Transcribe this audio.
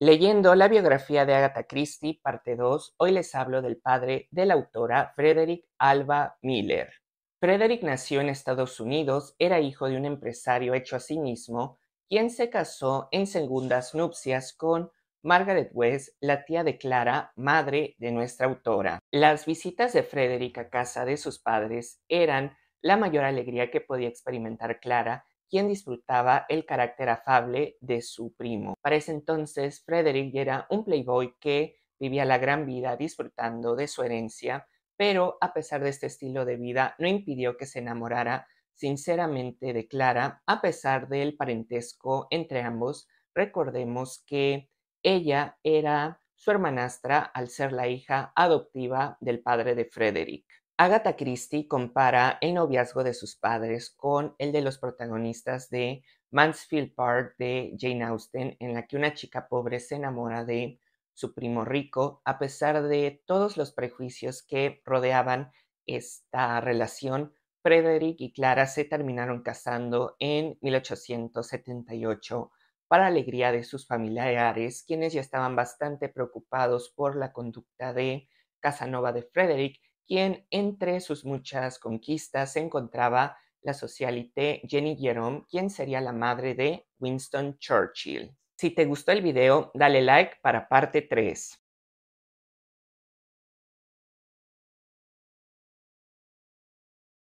Leyendo la biografía de Agatha Christie, parte 2, hoy les hablo del padre de la autora Frederick Alba Miller. Frederick nació en Estados Unidos, era hijo de un empresario hecho a sí mismo, quien se casó en segundas nupcias con Margaret West, la tía de Clara, madre de nuestra autora. Las visitas de Frederick a casa de sus padres eran la mayor alegría que podía experimentar Clara, quien disfrutaba el carácter afable de su primo. Para ese entonces, Frederick era un playboy que vivía la gran vida disfrutando de su herencia, pero a pesar de este estilo de vida, no impidió que se enamorara sinceramente de Clara, a pesar del parentesco entre ambos. Recordemos que ella era su hermanastra al ser la hija adoptiva del padre de Frederick. Agatha Christie compara el noviazgo de sus padres con el de los protagonistas de Mansfield Park de Jane Austen, en la que una chica pobre se enamora de su primo rico, a pesar de todos los prejuicios que rodeaban esta relación, Frederick y Clara se terminaron casando en 1878 para alegría de sus familiares, quienes ya estaban bastante preocupados por la conducta de Casanova de Frederick quien entre sus muchas conquistas se encontraba la socialite Jenny Jerome, quien sería la madre de Winston Churchill. Si te gustó el video, dale like para parte 3.